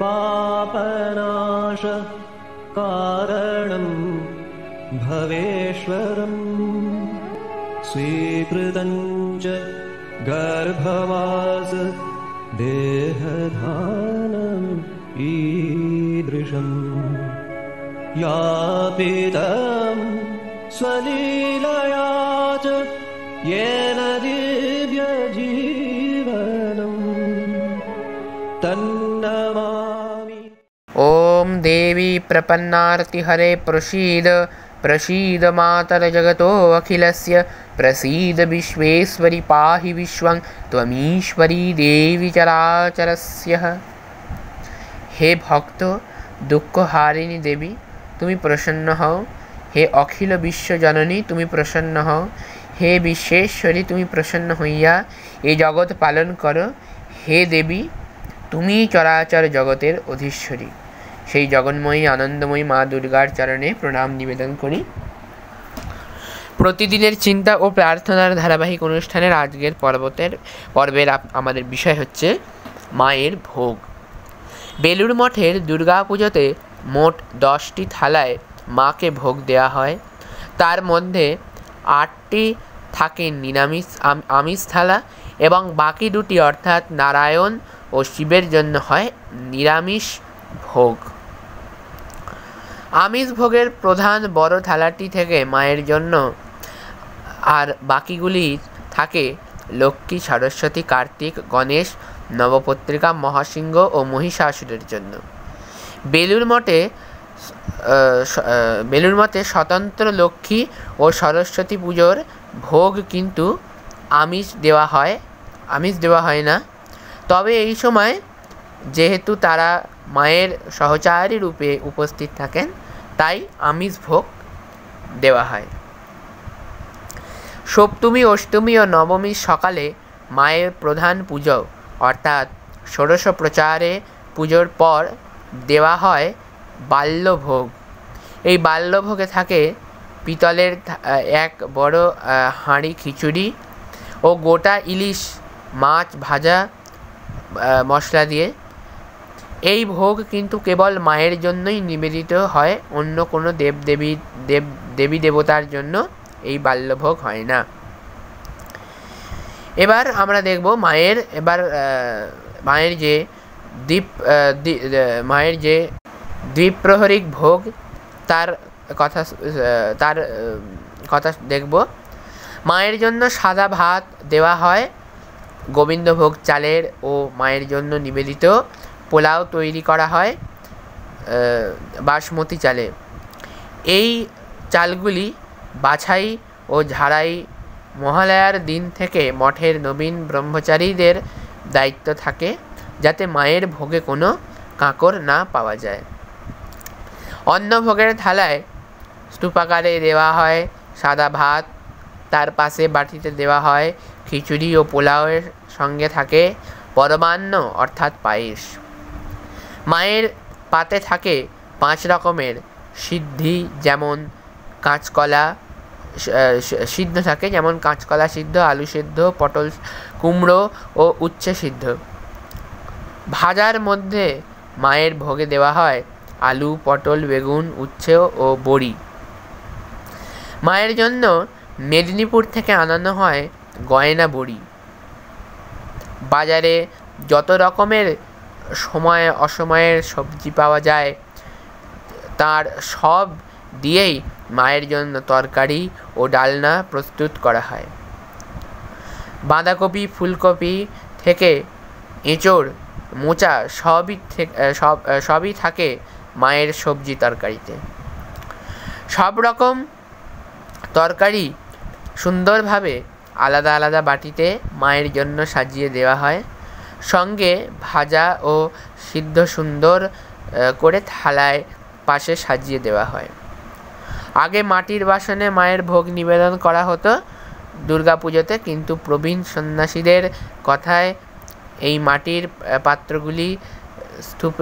पापनाश कारणं भवेश्वरं स्वीकृतं च गर्भवास देहधानम् ईदृशम् यापितं स्वलीलया च येन दिव्यजी देवी प्रपन्नार्तिहरे प्रसीद प्रसीद मातरजगतोऽखिलस्य प्रसीद विश्वेश्वरि पाहि विश्वं त्वमीश्वरी देवी চরাচরস্য হে ভক্ত দুঃখ হারিণী দেবী তুমি প্রসন্ন হও হে অখিল বিশ্বজননী তুমি প্রসন্ন হও হে বিশ্বেশ্বরী তুমি প্রসন্ন হইয়া এ জগৎ পালন করো হে দেবী তুমি চরাচর জগতের অধীশ্বরী সেই জগন্ময়ী আনন্দময়ী মা দুর্গার চরণে প্রণাম নিবেদন করি প্রতিদিনের চিন্তা ও প্রার্থনার ধারাবাহিক অনুষ্ঠানের আজকের পর্বতের পর্বের আমাদের বিষয় হচ্ছে মায়ের ভোগ বেলুর মঠের দুর্গা পুজোতে মোট দশটি থালায় মাকে ভোগ দেওয়া হয় তার মধ্যে আটটি থাকে নিরামিষ আমিষ থালা এবং বাকি দুটি অর্থাৎ নারায়ণ ও শিবের জন্য হয় নিরামিষ ভোগ আমিষ ভোগের প্রধান বড় থালাটি থেকে মায়ের জন্য আর বাকিগুলি থাকে লক্ষ্মী সরস্বতী কার্তিক গণেশ নবপত্রিকা মহাসিংহ ও মহিষাসুরের জন্য বেলুর মঠে বেলুর মতে স্বতন্ত্র লক্ষ্মী ও সরস্বতী পুজোর ভোগ কিন্তু আমিষ দেওয়া হয় আমিষ দেওয়া হয় না তবে এই সময় যেহেতু তারা মায়ের সহচারী রূপে উপস্থিত থাকেন তাই আমিষ ভোগ দেওয়া হয় সপ্তমী অষ্টমী ও নবমীর সকালে মায়ের প্রধান পুজো অর্থাৎ ষোড়শ প্রচারে পুজোর পর দেওয়া হয় বাল্যভোগ এই বাল্যভোগে থাকে পিতলের এক বড় হাঁড়ি খিচুড়ি ও গোটা ইলিশ মাছ ভাজা মশলা দিয়ে এই ভোগ কিন্তু কেবল মায়ের জন্যই নিবেদিত হয় অন্য কোনো দেবদেবী দেব দেবী দেবতার জন্য এই বাল্যভোগ হয় না এবার আমরা দেখব মায়ের এবার মায়ের যে দ্বীপ মায়ের যে দ্বীপপ্রহরিক ভোগ তার কথা তার কথা দেখব মায়ের জন্য সাদা ভাত দেওয়া হয় গোবিন্দভোগ চালের ও মায়ের জন্য নিবেদিত পোলাও তৈরি করা হয় বাসমতি চালে এই চালগুলি বাছাই ও ঝাড়াই মহালয়ার দিন থেকে মঠের নবীন ব্রহ্মচারীদের দায়িত্ব থাকে যাতে মায়ের ভোগে কোনো কাঁকর না পাওয়া যায় অন্নভোগের থালায় স্তূপাকারে দেওয়া হয় সাদা ভাত তার পাশে বাটিতে দেওয়া হয় খিচুড়ি ও পোলাওয়ের সঙ্গে থাকে পরমান্ন অর্থাৎ পায়েস মায়ের পাতে থাকে পাঁচ রকমের সিদ্ধি যেমন কাঁচকলা সিদ্ধ থাকে যেমন কাঁচকলা সিদ্ধ আলু সিদ্ধ পটল কুমড়ো ও উচ্ছে সিদ্ধ ভাজার মধ্যে মায়ের ভোগে দেওয়া হয় আলু পটল বেগুন উচ্ছে ও বড়ি মায়ের জন্য মেদিনীপুর থেকে আনানো হয় গয়না বড়ি বাজারে যত রকমের সময়ে অসময়ে সবজি পাওয়া যায় তার সব দিয়েই মায়ের জন্য তরকারি ও ডালনা প্রস্তুত করা হয় বাঁধাকপি ফুলকপি থেকে এঁচোড় মোচা সবই সব সবই থাকে মায়ের সবজি তরকারিতে সব রকম তরকারি সুন্দরভাবে আলাদা আলাদা বাটিতে মায়ের জন্য সাজিয়ে দেওয়া হয় সঙ্গে ভাজা ও সিদ্ধ সুন্দর করে থালায় পাশে সাজিয়ে দেওয়া হয় আগে মাটির বাসনে মায়ের ভোগ নিবেদন করা হতো পুজোতে কিন্তু প্রবীণ সন্ন্যাসীদের কথায় এই মাটির পাত্রগুলি স্তূপ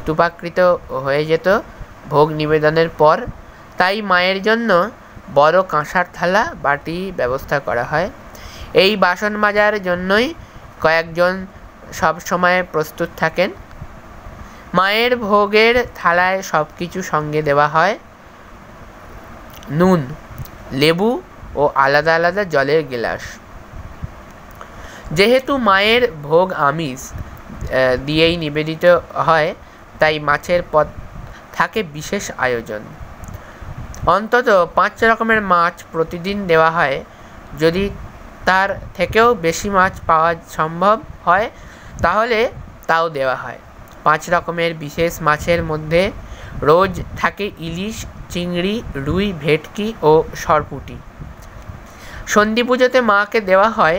স্তূপাকৃত হয়ে যেত ভোগ নিবেদনের পর তাই মায়ের জন্য বড় কাঁসার থালা বাটি ব্যবস্থা করা হয় এই বাসন মাজার জন্যই কয়েকজন সবসময় প্রস্তুত থাকেন মায়ের ভোগের থালায় সব কিছু সঙ্গে দেওয়া হয় নুন লেবু ও আলাদা আলাদা জলের গেলাস যেহেতু মায়ের ভোগ আমিষ দিয়েই নিবেদিত হয় তাই মাছের পথ থাকে বিশেষ আয়োজন অন্তত পাঁচ রকমের মাছ প্রতিদিন দেওয়া হয় যদি তার থেকেও বেশি মাছ পাওয়া সম্ভব হয় তাহলে তাও দেওয়া হয় পাঁচ রকমের বিশেষ মাছের মধ্যে রোজ থাকে ইলিশ চিংড়ি রুই ভেটকি ও সরপুটি সন্ধি পুজোতে মাকে দেওয়া হয়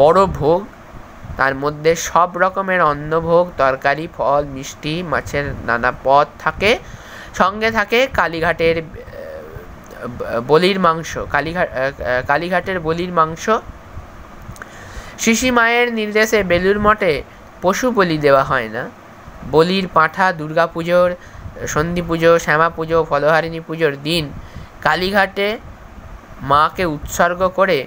বড় ভোগ তার মধ্যে সব রকমের অন্নভোগ তরকারি ফল মিষ্টি মাছের নানা পদ থাকে সঙ্গে থাকে কালীঘাটের বলির মাংস কালীঘাট কালীঘাটের বলির মাংস শিশি মায়ের নির্দেশে বেলুর মঠে পশু বলি দেওয়া হয় না বলির পাঠা দুর্গা পুজোর সন্ধি পুজো শ্যামা পুজো ফলহারিণী পুজোর দিন কালীঘাটে মাকে উৎসর্গ করে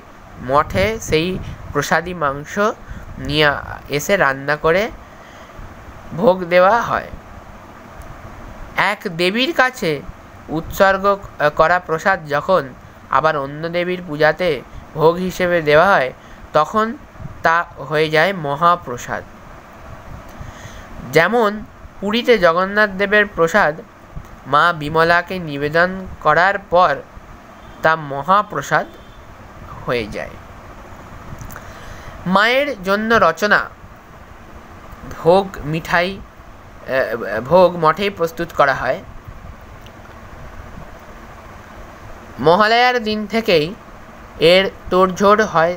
মঠে সেই প্রসাদী মাংস নিয়ে এসে রান্না করে ভোগ দেওয়া হয় এক দেবীর কাছে উৎসর্গ করা প্রসাদ যখন আবার অন্য দেবীর পূজাতে ভোগ হিসেবে দেওয়া হয় তখন তা হয়ে যায় মহাপ্রসাদ যেমন পুরীতে জগন্নাথ দেবের প্রসাদ মা বিমলাকে নিবেদন করার পর তা মহাপ্রসাদ হয়ে যায় মায়ের জন্য রচনা ভোগ মিঠাই ভোগ মঠেই প্রস্তুত করা হয় মহালয়ার দিন থেকেই এর তোড়জোড় হয়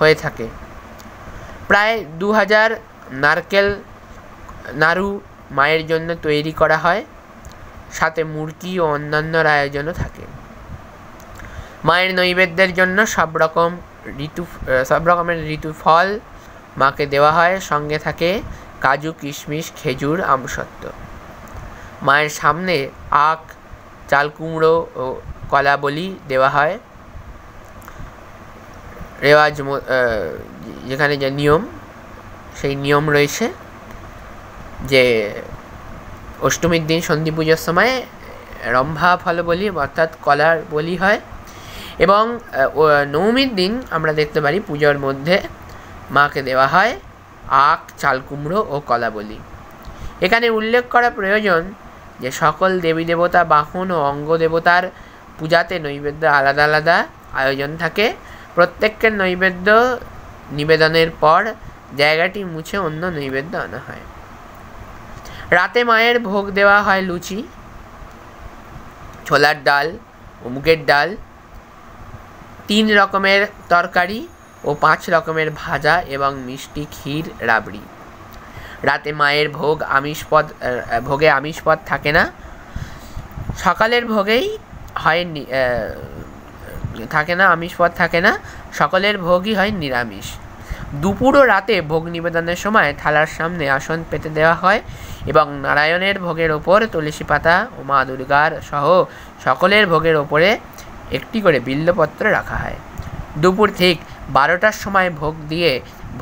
হয়ে থাকে প্রায় দু হাজার নারকেল নাড়ু মায়ের জন্য তৈরি করা হয় সাথে মূর্তি ও অন্যান্য আয়োজনও থাকে মায়ের নৈবেদ্যের জন্য সব রকম ঋতু সব রকমের ঋতু ফল মাকে দেওয়া হয় সঙ্গে থাকে কাজু কিশমিশ খেজুর আমসত্ত্ব মায়ের সামনে আখ চাল কুমড়ো ও কলা বলি দেওয়া হয় রেওয়াজ যেখানে যে নিয়ম সেই নিয়ম রয়েছে যে অষ্টমীর দিন সন্ধি পুজোর সময় রম্ভা ফলবলি অর্থাৎ কলার বলি হয় এবং নবমীর দিন আমরা দেখতে পারি পুজোর মধ্যে মাকে দেওয়া হয় আখ চাল কুমড়ো ও কলা বলি এখানে উল্লেখ করা প্রয়োজন যে সকল দেবী দেবতা বাহন ও অঙ্গ দেবতার পূজাতে নৈবেদ্য আলাদা আলাদা আয়োজন থাকে প্রত্যেকের নৈবেদ্য নিবেদনের পর জায়গাটি মুছে অন্য নৈবেদ্য আনা হয় রাতে মায়ের ভোগ দেওয়া হয় লুচি ছোলার ডাল ও মুগের ডাল তিন রকমের তরকারি ও পাঁচ রকমের ভাজা এবং মিষ্টি ক্ষীর রাবড়ি রাতে মায়ের ভোগ আমিষ পদ ভোগে আমিষ পদ থাকে না সকালের ভোগেই হয় থাকে না আমিষ পদ থাকে না সকলের ভোগই হয় নিরামিষ দুপুর ও রাতে ভোগ নিবেদনের সময় থালার সামনে আসন পেতে দেওয়া হয় এবং নারায়ণের ভোগের ওপর তুলসী পাতা ও মা দুর্গার সহ সকলের ভোগের ওপরে একটি করে বিল্লপত্র রাখা হয় দুপুর ঠিক বারোটার সময় ভোগ দিয়ে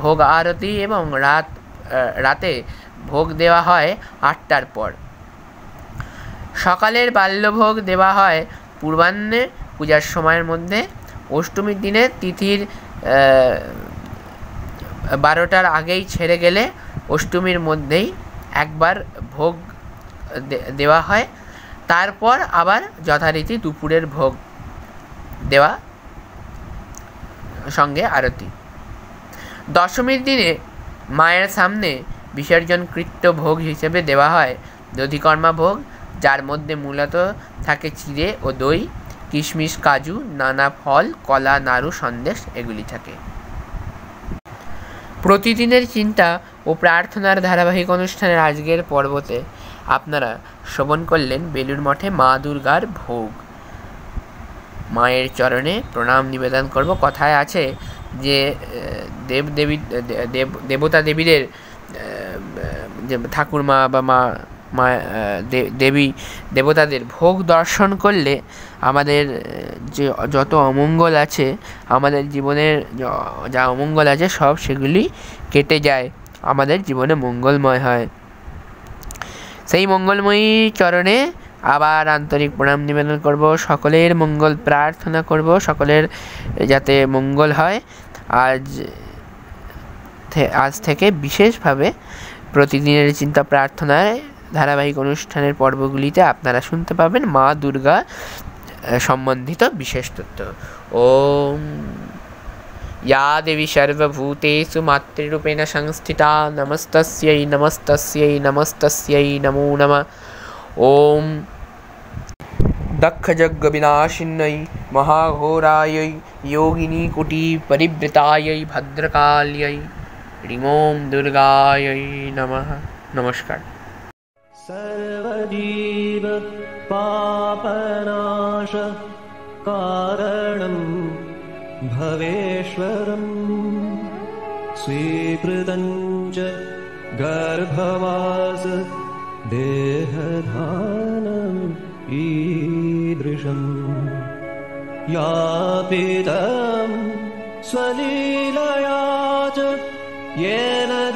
ভোগ আরতি এবং রাত রাতে ভোগ দেওয়া হয় আটটার পর সকালের বাল্যভোগ দেওয়া হয় পূর্বাহ্নে পূজার সময়ের মধ্যে অষ্টমীর দিনে তিথির বারোটার আগেই ছেড়ে গেলে অষ্টমীর মধ্যেই একবার ভোগ দেওয়া হয় তারপর আবার যথারীতি দুপুরের ভোগ দেওয়া সঙ্গে আরতি দশমীর দিনে মায়ের সামনে বিসর্জন কৃত্য ভোগ হিসেবে দেওয়া হয় দধিকর্মা ভোগ যার মধ্যে মূলত থাকে চিড়ে ও দই কিশমিশ কাজু নানা ফল কলা নাড়ু সন্দেশ এগুলি থাকে প্রতিদিনের চিন্তা ও প্রার্থনার ধারাবাহিক অনুষ্ঠানের আজকের পর্বতে আপনারা শ্রবণ করলেন বেলুর মঠে মা দুর্গার ভোগ মায়ের চরণে প্রণাম নিবেদন করব কথায় আছে যে দেব দেবী দেব দেবতা দেবীদের যে ঠাকুরমা বা মা মা দেবী দেবতাদের ভোগ দর্শন করলে আমাদের যে যত অমঙ্গল আছে আমাদের জীবনের যা অমঙ্গল আছে সব সেগুলি কেটে যায় আমাদের জীবনে মঙ্গলময় হয় সেই মঙ্গলময়ী চরণে আবার আন্তরিক প্রণাম নিবেদন করব সকলের মঙ্গল প্রার্থনা করব সকলের যাতে মঙ্গল হয় আজ আজ থেকে বিশেষভাবে প্রতিদিনের চিন্তা প্রার্থনায় ধারাবাহিক অনুষ্ঠানের পর্বগুলিতে আপনারা শুনতে পাবেন মা দুর্গা সম্বন্ধিত বিশেষ তথ্য ও ইয়া দেবী সর্বভূতেষু মাতৃরূপেণ সংস্থিতা নমস্তস্যৈ নমস্তস্যৈ নমস্তস্যৈ নমো নম ওম দক্ষযজ্ঞবিনাশিন্যই মহাঘোরায়ই যোগিনী কুটি পরিবৃতায়ই ভদ্রকাল্যই রিমোম দুর্গায়ই নমঃ নমস্কার पापनाश कारणं भवेश्वरम् स्वीकृतं च गर्भवास देहधानम् ईदृशम् यापितं स्वलीलया च येन